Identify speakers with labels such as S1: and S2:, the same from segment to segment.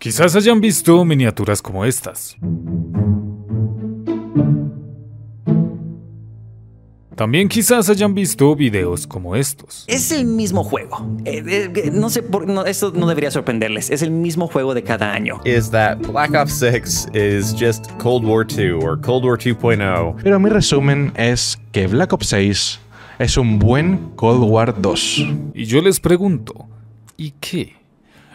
S1: Quizás hayan visto miniaturas como estas. También quizás hayan visto videos como estos. Es el mismo juego. Eh, eh, eh, no sé por esto no debería sorprenderles. Es el mismo juego de cada año. Black Ops 6 is just Cold War 2 or Cold War 2.0. Pero mi resumen es que Black Ops 6 es un buen Cold War 2. Y yo les pregunto, ¿y qué?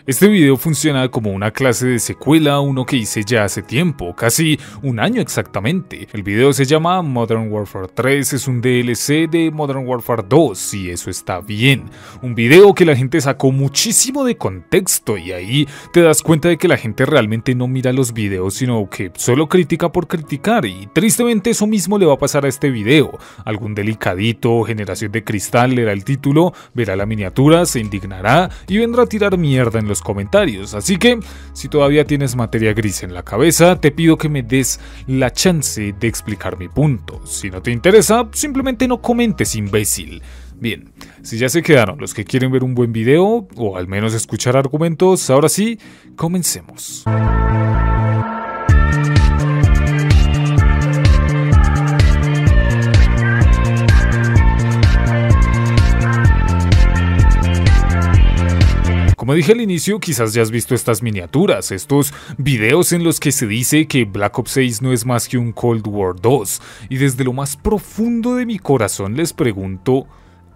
S1: Este video funciona como una clase de secuela a uno que hice ya hace tiempo, casi un año exactamente. El video se llama Modern Warfare 3, es un DLC de Modern Warfare 2 y eso está bien. Un video que la gente sacó muchísimo de contexto y ahí te das cuenta de que la gente realmente no mira los videos sino que solo critica por criticar y tristemente eso mismo le va a pasar a este video. Algún delicadito, generación de cristal leerá el título, verá la miniatura, se indignará y vendrá a tirar mierda en los comentarios. Así que, si todavía tienes materia gris en la cabeza, te pido que me des la chance de explicar mi punto. Si no te interesa, simplemente no comentes, imbécil. Bien, si ya se quedaron los que quieren ver un buen video, o al menos escuchar argumentos, ahora sí, comencemos. Como dije al inicio, quizás ya has visto estas miniaturas, estos videos en los que se dice que Black Ops 6 no es más que un Cold War 2, y desde lo más profundo de mi corazón les pregunto,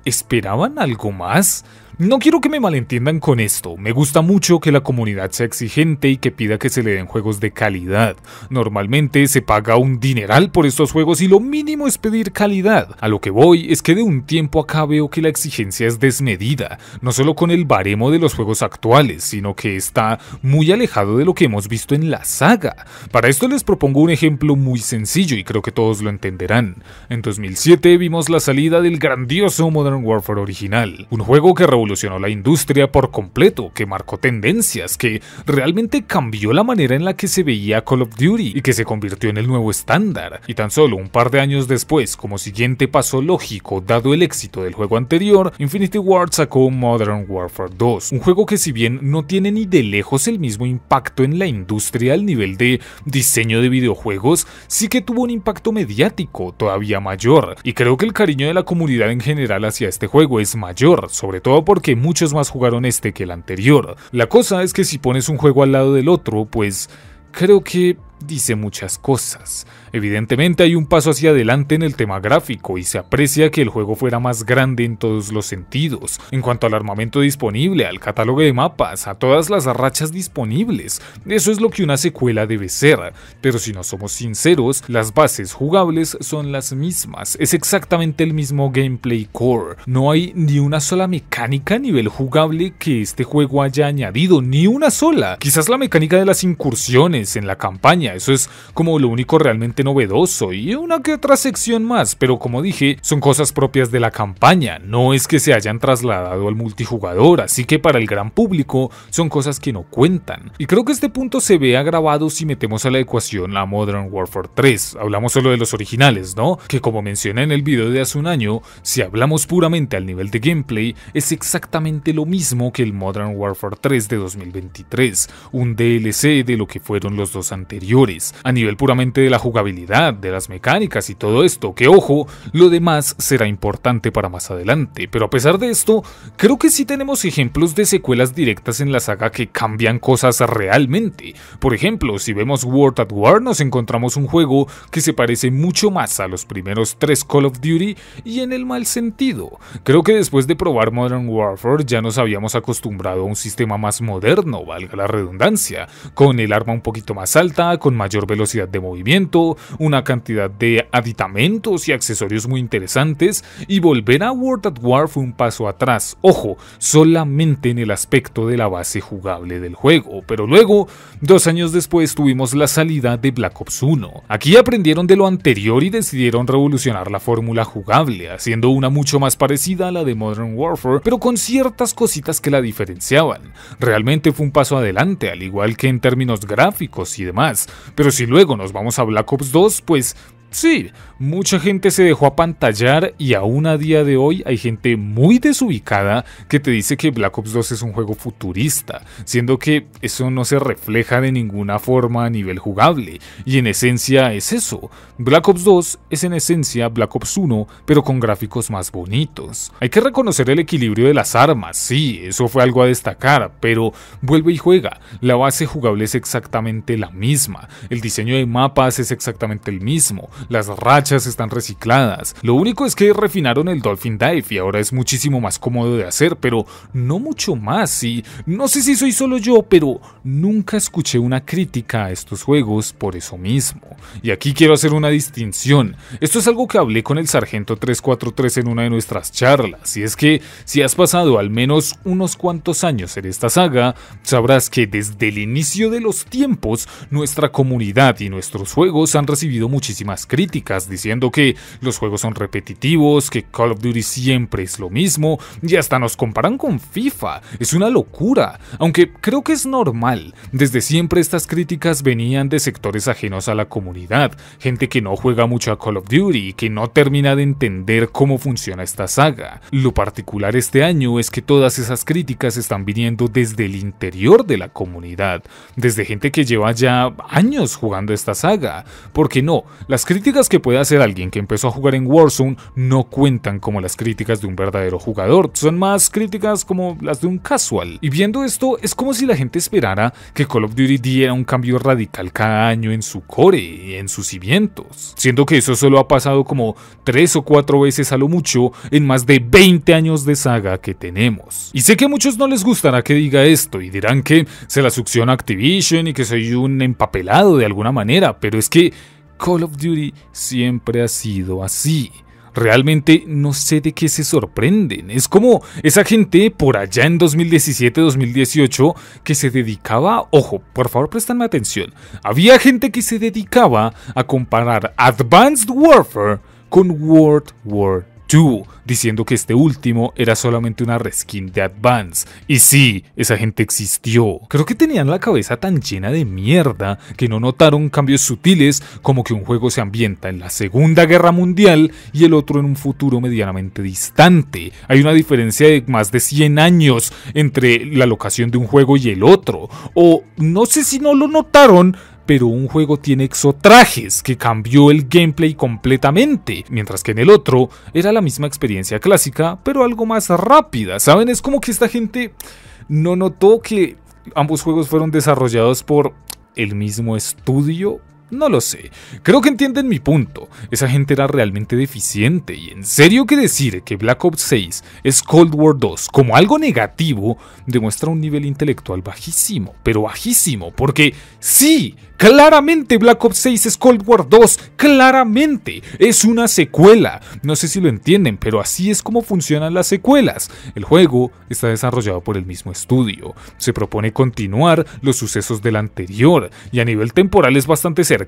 S1: ¿Esperaban algo más? No quiero que me malentiendan con esto, me gusta mucho que la comunidad sea exigente y que pida que se le den juegos de calidad. Normalmente se paga un dineral por estos juegos y lo mínimo es pedir calidad. A lo que voy es que de un tiempo acá veo que la exigencia es desmedida, no solo con el baremo de los juegos actuales, sino que está muy alejado de lo que hemos visto en la saga. Para esto les propongo un ejemplo muy sencillo y creo que todos lo entenderán. En 2007 vimos la salida del grandioso modo Modern Warfare original, un juego que revolucionó la industria por completo, que marcó tendencias, que realmente cambió la manera en la que se veía Call of Duty y que se convirtió en el nuevo estándar. Y tan solo un par de años después, como siguiente paso lógico dado el éxito del juego anterior, Infinity Ward sacó Modern Warfare 2, un juego que si bien no tiene ni de lejos el mismo impacto en la industria al nivel de diseño de videojuegos, sí que tuvo un impacto mediático todavía mayor, y creo que el cariño de la comunidad en general hacia este juego es mayor, sobre todo porque muchos más jugaron este que el anterior. La cosa es que si pones un juego al lado del otro, pues creo que dice muchas cosas. Evidentemente hay un paso hacia adelante en el tema gráfico y se aprecia que el juego fuera más grande en todos los sentidos, en cuanto al armamento disponible, al catálogo de mapas, a todas las rachas disponibles. Eso es lo que una secuela debe ser, pero si no somos sinceros, las bases jugables son las mismas, es exactamente el mismo gameplay core, no hay ni una sola mecánica a nivel jugable que este juego haya añadido, ni una sola. Quizás la mecánica de las incursiones en la campaña, eso es como lo único realmente novedoso y una que otra sección más, pero como dije, son cosas propias de la campaña, no es que se hayan trasladado al multijugador, así que para el gran público son cosas que no cuentan. Y creo que este punto se ve agravado si metemos a la ecuación la Modern Warfare 3, hablamos solo de los originales, ¿no? Que como mencioné en el video de hace un año, si hablamos puramente al nivel de gameplay, es exactamente lo mismo que el Modern Warfare 3 de 2023, un DLC de lo que fueron los dos anteriores. A nivel puramente de la jugabilidad, de las mecánicas y todo esto, que ojo, lo demás será importante para más adelante, pero a pesar de esto, creo que sí tenemos ejemplos de secuelas directas en la saga que cambian cosas realmente. Por ejemplo, si vemos World at War nos encontramos un juego que se parece mucho más a los primeros tres Call of Duty y en el mal sentido. Creo que después de probar Modern Warfare ya nos habíamos acostumbrado a un sistema más moderno, valga la redundancia, con el arma un poquito más alta, con mayor velocidad de movimiento, una cantidad de aditamentos y accesorios muy interesantes y volver a World at War fue un paso atrás, ojo, solamente en el aspecto de la base jugable del juego, pero luego, dos años después tuvimos la salida de Black Ops 1. Aquí aprendieron de lo anterior y decidieron revolucionar la fórmula jugable, haciendo una mucho más parecida a la de Modern Warfare, pero con ciertas cositas que la diferenciaban. Realmente fue un paso adelante, al igual que en términos gráficos y demás, pero si luego nos vamos a Black Ops dos, pois Sí, mucha gente se dejó apantallar y aún a día de hoy hay gente muy desubicada que te dice que Black Ops 2 es un juego futurista, siendo que eso no se refleja de ninguna forma a nivel jugable, y en esencia es eso. Black Ops 2 es en esencia Black Ops 1, pero con gráficos más bonitos. Hay que reconocer el equilibrio de las armas, sí, eso fue algo a destacar, pero vuelve y juega, la base jugable es exactamente la misma, el diseño de mapas es exactamente el mismo, las rachas están recicladas. Lo único es que refinaron el Dolphin Dive y ahora es muchísimo más cómodo de hacer, pero no mucho más. Y no sé si soy solo yo, pero nunca escuché una crítica a estos juegos por eso mismo. Y aquí quiero hacer una distinción. Esto es algo que hablé con el sargento 343 en una de nuestras charlas, y es que si has pasado al menos unos cuantos años en esta saga, sabrás que desde el inicio de los tiempos, nuestra comunidad y nuestros juegos han recibido muchísimas críticas diciendo que los juegos son repetitivos, que Call of Duty siempre es lo mismo y hasta nos comparan con FIFA. Es una locura, aunque creo que es normal. Desde siempre estas críticas venían de sectores ajenos a la comunidad, gente que no juega mucho a Call of Duty y que no termina de entender cómo funciona esta saga. Lo particular este año es que todas esas críticas están viniendo desde el interior de la comunidad, desde gente que lleva ya años jugando esta saga. Porque no, las críticas que puede hacer alguien que empezó a jugar en Warzone no cuentan como las críticas de un verdadero jugador, son más críticas como las de un casual. Y viendo esto, es como si la gente esperara que Call of Duty diera un cambio radical cada año en su core y en sus cimientos, siendo que eso solo ha pasado como 3 o 4 veces a lo mucho en más de 20 años de saga que tenemos. Y sé que a muchos no les gustará que diga esto y dirán que se la succiona Activision y que soy un empapelado de alguna manera, pero es que Call of Duty siempre ha sido así. Realmente no sé de qué se sorprenden. Es como esa gente por allá en 2017-2018 que se dedicaba, ojo, por favor prestenme atención, había gente que se dedicaba a comparar Advanced Warfare con World War diciendo que este último era solamente una reskin de Advance. Y sí, esa gente existió. Creo que tenían la cabeza tan llena de mierda que no notaron cambios sutiles como que un juego se ambienta en la Segunda Guerra Mundial y el otro en un futuro medianamente distante. Hay una diferencia de más de 100 años entre la locación de un juego y el otro. O no sé si no lo notaron, pero un juego tiene exotrajes que cambió el gameplay completamente, mientras que en el otro era la misma experiencia clásica, pero algo más rápida, ¿saben? Es como que esta gente no notó que ambos juegos fueron desarrollados por el mismo estudio no lo sé, creo que entienden mi punto. Esa gente era realmente deficiente y en serio que decir que Black Ops 6 es Cold War 2 como algo negativo demuestra un nivel intelectual bajísimo, pero bajísimo, porque sí, Claramente Black Ops 6 es Cold War 2, claramente es una secuela. No sé si lo entienden, pero así es como funcionan las secuelas. El juego está desarrollado por el mismo estudio. Se propone continuar los sucesos del anterior y a nivel temporal es bastante cercano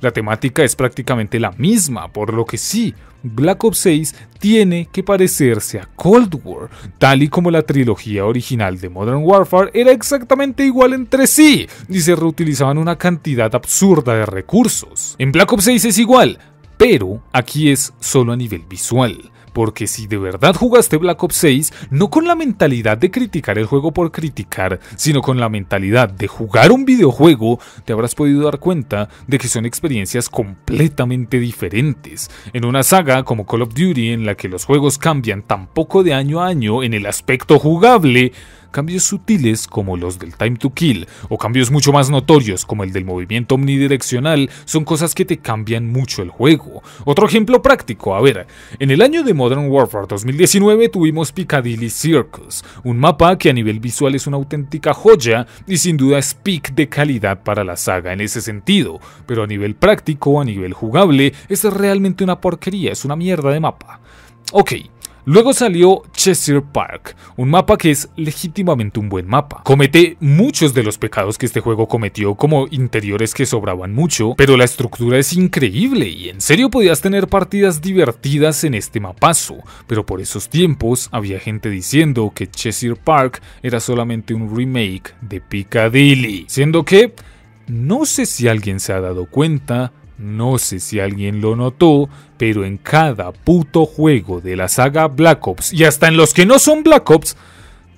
S1: la temática es prácticamente la misma, por lo que sí, Black Ops 6 tiene que parecerse a Cold War, tal y como la trilogía original de Modern Warfare era exactamente igual entre sí, y se reutilizaban una cantidad absurda de recursos. En Black Ops 6 es igual, pero aquí es solo a nivel visual. Porque si de verdad jugaste Black Ops 6, no con la mentalidad de criticar el juego por criticar, sino con la mentalidad de jugar un videojuego, te habrás podido dar cuenta de que son experiencias completamente diferentes. En una saga como Call of Duty en la que los juegos cambian tan poco de año a año en el aspecto jugable, cambios sutiles como los del time to kill o cambios mucho más notorios como el del movimiento omnidireccional son cosas que te cambian mucho el juego. Otro ejemplo práctico, a ver, en el año de Modern Warfare 2019 tuvimos Piccadilly Circus, un mapa que a nivel visual es una auténtica joya y sin duda es peak de calidad para la saga en ese sentido, pero a nivel práctico, a nivel jugable, es realmente una porquería, es una mierda de mapa. Ok, Luego salió Cheshire Park, un mapa que es legítimamente un buen mapa. Comete muchos de los pecados que este juego cometió, como interiores que sobraban mucho, pero la estructura es increíble y en serio podías tener partidas divertidas en este mapazo, pero por esos tiempos había gente diciendo que Cheshire Park era solamente un remake de Piccadilly, siendo que no sé si alguien se ha dado cuenta, no sé si alguien lo notó, pero en cada puto juego de la saga Black Ops, y hasta en los que no son Black Ops,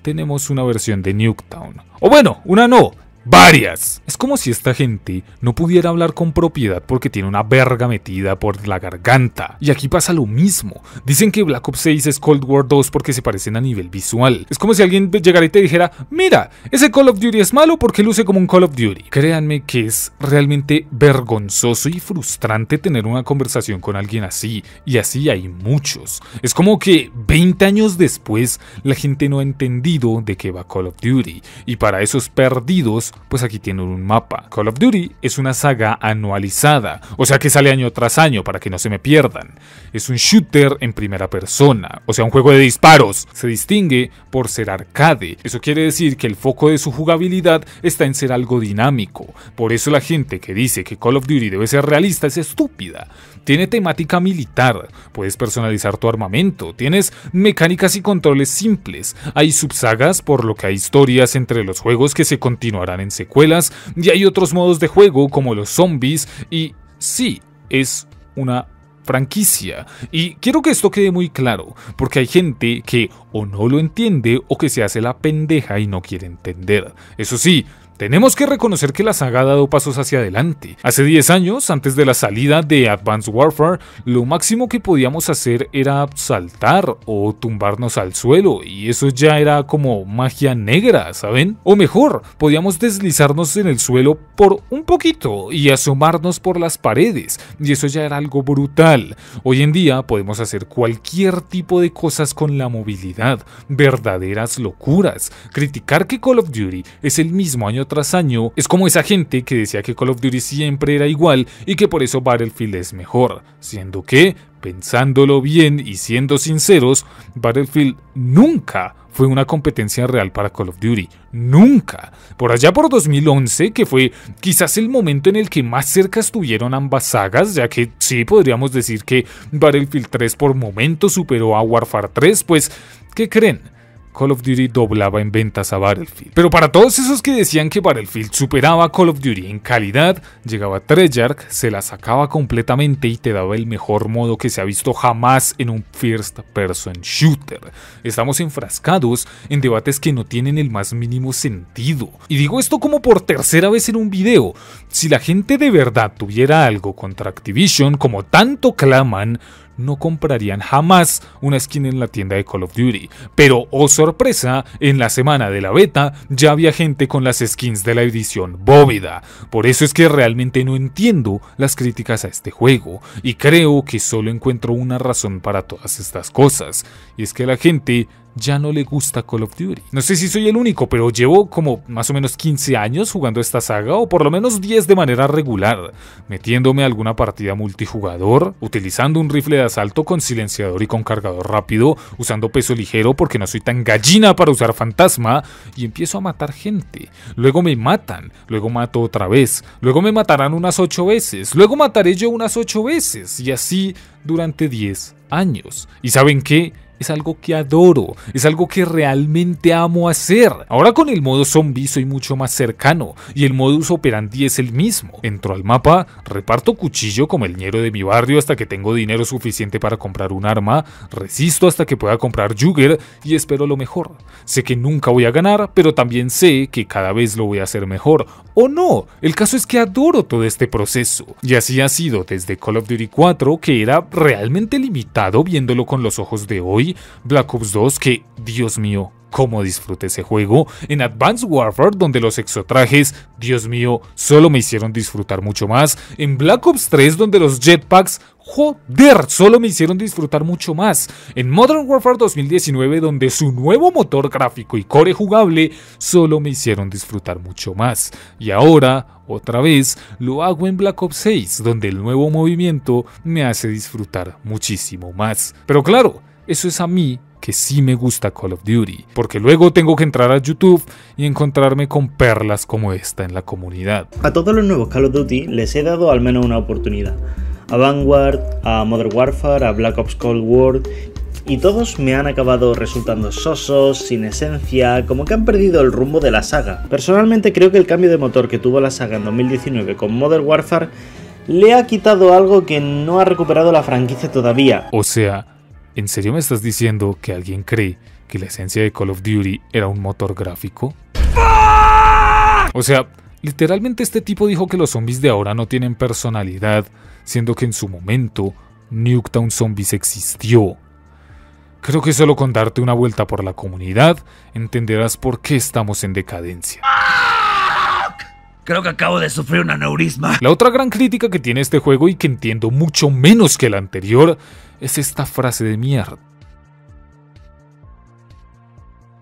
S1: tenemos una versión de Nuketown. O bueno, una no, Varias. Es como si esta gente no pudiera hablar con propiedad porque tiene una verga metida por la garganta. Y aquí pasa lo mismo. Dicen que Black Ops 6 es Cold War 2 porque se parecen a nivel visual. Es como si alguien llegara y te dijera, mira, ese Call of Duty es malo porque luce como un Call of Duty. Créanme que es realmente vergonzoso y frustrante tener una conversación con alguien así. Y así hay muchos. Es como que 20 años después la gente no ha entendido de qué va Call of Duty. Y para esos perdidos, pues aquí tiene un mapa. Call of Duty es una saga anualizada, o sea que sale año tras año para que no se me pierdan. Es un shooter en primera persona, o sea un juego de disparos. Se distingue por ser arcade, eso quiere decir que el foco de su jugabilidad está en ser algo dinámico. Por eso la gente que dice que Call of Duty debe ser realista es estúpida. Tiene temática militar, puedes personalizar tu armamento, tienes mecánicas y controles simples, hay subsagas por lo que hay historias entre los juegos que se continuarán en secuelas y hay otros modos de juego como los zombies y sí, es una franquicia. Y quiero que esto quede muy claro, porque hay gente que o no lo entiende o que se hace la pendeja y no quiere entender. Eso sí, tenemos que reconocer que la saga ha dado pasos hacia adelante. Hace 10 años, antes de la salida de Advanced Warfare, lo máximo que podíamos hacer era saltar o tumbarnos al suelo, y eso ya era como magia negra, ¿saben? O mejor, podíamos deslizarnos en el suelo por un poquito y asomarnos por las paredes, y eso ya era algo brutal. Hoy en día podemos hacer cualquier tipo de cosas con la movilidad, verdaderas locuras. Criticar que Call of Duty es el mismo año tras año es como esa gente que decía que Call of Duty siempre era igual y que por eso Battlefield es mejor, siendo que, pensándolo bien y siendo sinceros, Battlefield nunca fue una competencia real para Call of Duty. Nunca. Por allá por 2011, que fue quizás el momento en el que más cerca estuvieron ambas sagas, ya que sí podríamos decir que Battlefield 3 por momento superó a Warfare 3, pues, ¿qué creen? Call of Duty doblaba en ventas a Battlefield. Pero para todos esos que decían que Battlefield superaba a Call of Duty en calidad, llegaba Treyarch, se la sacaba completamente y te daba el mejor modo que se ha visto jamás en un first person shooter. Estamos enfrascados en debates que no tienen el más mínimo sentido. Y digo esto como por tercera vez en un video. Si la gente de verdad tuviera algo contra Activision como tanto claman, no comprarían jamás una skin en la tienda de Call of Duty. Pero, oh sorpresa, en la semana de la beta ya había gente con las skins de la edición bóveda. Por eso es que realmente no entiendo las críticas a este juego, y creo que solo encuentro una razón para todas estas cosas, y es que la gente ya no le gusta Call of Duty. No sé si soy el único, pero llevo como más o menos 15 años jugando esta saga, o por lo menos 10 de manera regular, metiéndome a alguna partida multijugador, utilizando un rifle de asalto con silenciador y con cargador rápido, usando peso ligero porque no soy tan gallina para usar fantasma, y empiezo a matar gente. Luego me matan, luego mato otra vez, luego me matarán unas 8 veces, luego mataré yo unas 8 veces, y así durante 10 años. ¿Y saben qué? es algo que adoro, es algo que realmente amo hacer. Ahora con el modo zombie soy mucho más cercano y el modus operandi es el mismo. Entro al mapa, reparto cuchillo como el ñero de mi barrio hasta que tengo dinero suficiente para comprar un arma, resisto hasta que pueda comprar Jugger y espero lo mejor. Sé que nunca voy a ganar, pero también sé que cada vez lo voy a hacer mejor. O no, el caso es que adoro todo este proceso. Y así ha sido desde Call of Duty 4 que era realmente limitado viéndolo con los ojos de hoy Black Ops 2, que Dios mío, cómo disfruté ese juego, en Advanced Warfare, donde los exotrajes, Dios mío, solo me hicieron disfrutar mucho más, en Black Ops 3, donde los jetpacks, joder, solo me hicieron disfrutar mucho más, en Modern Warfare 2019, donde su nuevo motor gráfico y core jugable, solo me hicieron disfrutar mucho más, y ahora, otra vez, lo hago en Black Ops 6, donde el nuevo movimiento me hace disfrutar muchísimo más. Pero claro, eso es a mí que sí me gusta Call of Duty, porque luego tengo que entrar a YouTube y encontrarme con perlas como esta en la comunidad. A todos los nuevos Call of Duty les he dado al menos una oportunidad. A Vanguard, a Modern Warfare, a Black Ops Cold War y todos me han acabado resultando sosos, sin esencia, como que han perdido el rumbo de la saga. Personalmente creo que el cambio de motor que tuvo la saga en 2019 con Modern Warfare le ha quitado algo que no ha recuperado la franquicia todavía. O sea, ¿En serio me estás diciendo que alguien cree que la esencia de Call of Duty era un motor gráfico? O sea, literalmente este tipo dijo que los zombies de ahora no tienen personalidad, siendo que en su momento Nuketown Zombies existió. Creo que solo con darte una vuelta por la comunidad entenderás por qué estamos en decadencia. Creo que acabo de sufrir un aneurisma. La otra gran crítica que tiene este juego y que entiendo mucho menos que la anterior es esta frase de mierda.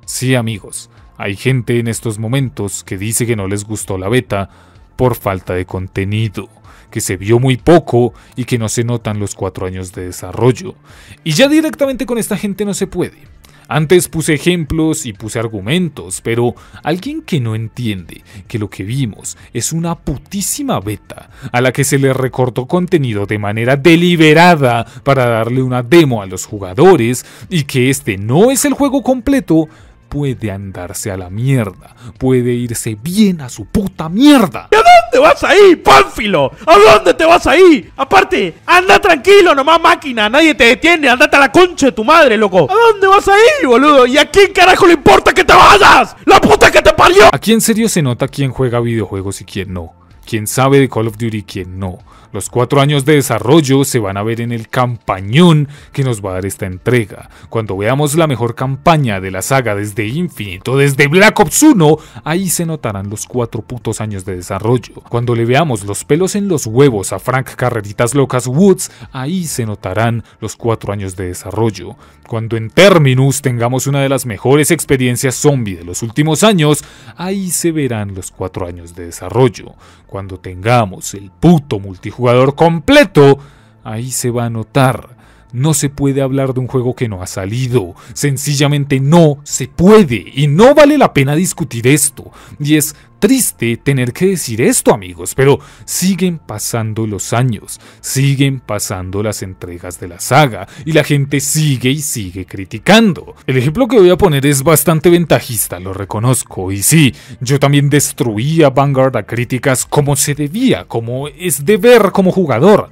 S1: Sí amigos, hay gente en estos momentos que dice que no les gustó la beta por falta de contenido, que se vio muy poco y que no se notan los cuatro años de desarrollo. Y ya directamente con esta gente no se puede. Antes puse ejemplos y puse argumentos, pero alguien que no entiende que lo que vimos es una putísima beta a la que se le recortó contenido de manera deliberada para darle una demo a los jugadores y que este no es el juego completo, puede andarse a la mierda, puede irse bien a su puta mierda. ¿Y a dónde vas ahí, Pánfilo? ¿A dónde te vas ahí? Aparte, anda tranquilo, nomás máquina, nadie te detiene, andate a la concha de tu madre, loco. ¿A dónde vas ahí, boludo? ¿Y a quién carajo le importa que te vayas? ¡La puta que te parió! Aquí en serio se nota quién juega videojuegos y quién no. Quién sabe de Call of Duty y no. Los cuatro años de desarrollo se van a ver en el campañón que nos va a dar esta entrega. Cuando veamos la mejor campaña de la saga desde Infinito, desde Black Ops 1, ahí se notarán los cuatro putos años de desarrollo. Cuando le veamos los pelos en los huevos a Frank Carreritas Locas Woods, ahí se notarán los cuatro años de desarrollo. Cuando en Terminus tengamos una de las mejores experiencias zombie de los últimos años, ahí se verán los cuatro años de desarrollo cuando tengamos el puto multijugador completo, ahí se va a notar no se puede hablar de un juego que no ha salido. Sencillamente no se puede. Y no vale la pena discutir esto. Y es triste tener que decir esto amigos, pero siguen pasando los años, siguen pasando las entregas de la saga y la gente sigue y sigue criticando. El ejemplo que voy a poner es bastante ventajista, lo reconozco, y sí, yo también destruía Vanguard a críticas como se debía, como es deber como jugador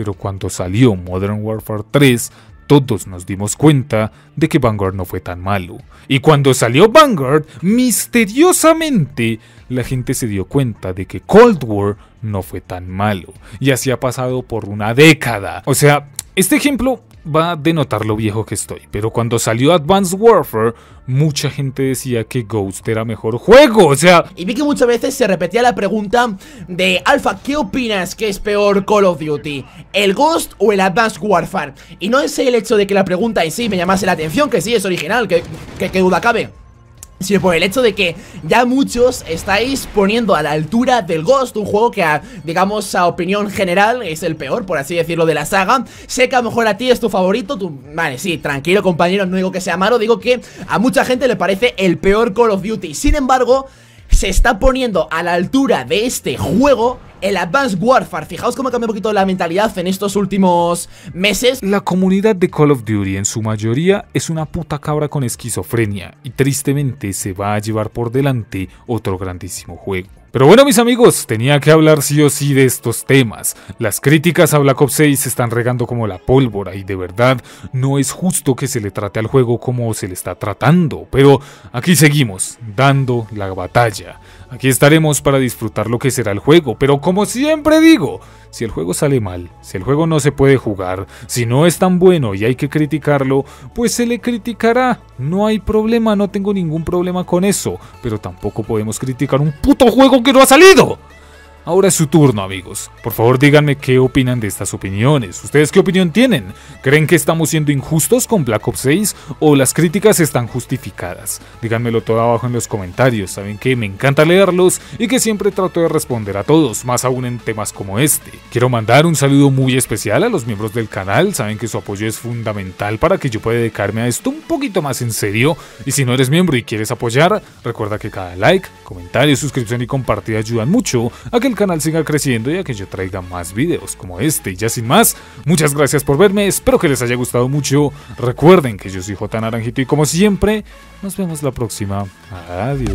S1: pero cuando salió Modern Warfare 3, todos nos dimos cuenta de que Vanguard no fue tan malo. Y cuando salió Vanguard, misteriosamente, la gente se dio cuenta de que Cold War no fue tan malo. Y así ha pasado por una década. O sea, este ejemplo va a denotar lo viejo que estoy, pero cuando salió Advanced Warfare, mucha gente decía que Ghost era mejor juego, o sea... Y vi que muchas veces se repetía la pregunta de, Alpha, ¿qué opinas que es peor Call of Duty? ¿El Ghost o el Advanced Warfare? Y no es el hecho de que la pregunta en sí me llamase la atención, que sí es original, que, que, que duda cabe sino por el hecho de que ya muchos estáis poniendo a la altura del Ghost, un juego que, digamos, a opinión general es el peor, por así decirlo, de la saga. Sé que a lo mejor a ti es tu favorito, tú, vale, sí, tranquilo compañero, no digo que sea malo, digo que a mucha gente le parece el peor Call of Duty. Sin embargo, se está poniendo a la altura de este juego el Advanced Warfare. Fijaos cómo ha cambiado un poquito la mentalidad en estos últimos meses. La comunidad de Call of Duty en su mayoría es una puta cabra con esquizofrenia y tristemente se va a llevar por delante otro grandísimo juego. Pero bueno mis amigos, tenía que hablar sí o sí de estos temas. Las críticas a Black Ops 6 se están regando como la pólvora y de verdad no es justo que se le trate al juego como se le está tratando. Pero aquí seguimos, dando la batalla. Aquí estaremos para disfrutar lo que será el juego, pero como siempre digo, si el juego sale mal, si el juego no se puede jugar, si no es tan bueno y hay que criticarlo, pues se le criticará. No hay problema, no tengo ningún problema con eso, pero tampoco podemos criticar un puto juego que no ha salido. Ahora es su turno, amigos. Por favor, díganme qué opinan de estas opiniones. ¿Ustedes qué opinión tienen? ¿Creen que estamos siendo injustos con Black Ops 6 o las críticas están justificadas? Díganmelo todo abajo en los comentarios. Saben que me encanta leerlos y que siempre trato de responder a todos, más aún en temas como este. Quiero mandar un saludo muy especial a los miembros del canal. Saben que su apoyo es fundamental para que yo pueda dedicarme a esto un poquito más en serio. Y si no eres miembro y quieres apoyar, recuerda que cada like, comentario, suscripción y compartida ayudan mucho a que canal siga creciendo y a que yo traiga más videos como este. Y ya sin más, muchas gracias por verme, espero que les haya gustado mucho. Recuerden que yo soy J Naranjito y como siempre, nos vemos la próxima. Adiós.